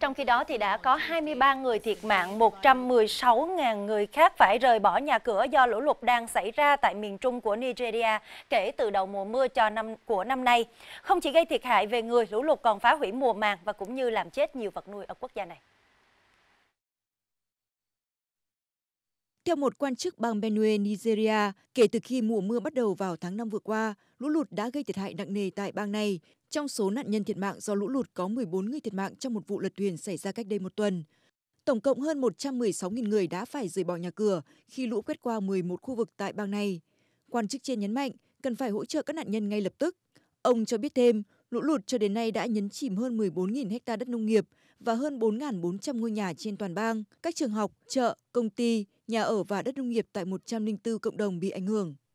Trong khi đó thì đã có 23 người thiệt mạng, 116.000 người khác phải rời bỏ nhà cửa do lũ lụt đang xảy ra tại miền trung của Nigeria kể từ đầu mùa mưa cho năm của năm nay. Không chỉ gây thiệt hại về người, lũ lụt còn phá hủy mùa màng và cũng như làm chết nhiều vật nuôi ở quốc gia này. Theo một quan chức bang Benue, Nigeria, kể từ khi mùa mưa bắt đầu vào tháng 5 vừa qua, lũ lụt đã gây thiệt hại nặng nề tại bang này, trong số nạn nhân thiệt mạng do lũ lụt có 14 người thiệt mạng trong một vụ lật thuyền xảy ra cách đây một tuần. Tổng cộng hơn 116.000 người đã phải rời bỏ nhà cửa khi lũ quét qua 11 khu vực tại bang này. Quan chức trên nhấn mạnh cần phải hỗ trợ các nạn nhân ngay lập tức. Ông cho biết thêm, lũ lụt cho đến nay đã nhấn chìm hơn 14.000 hecta đất nông nghiệp và hơn 4.400 ngôi nhà trên toàn bang, các trường học, chợ, công ty, nhà ở và đất nông nghiệp tại 104 cộng đồng bị ảnh hưởng.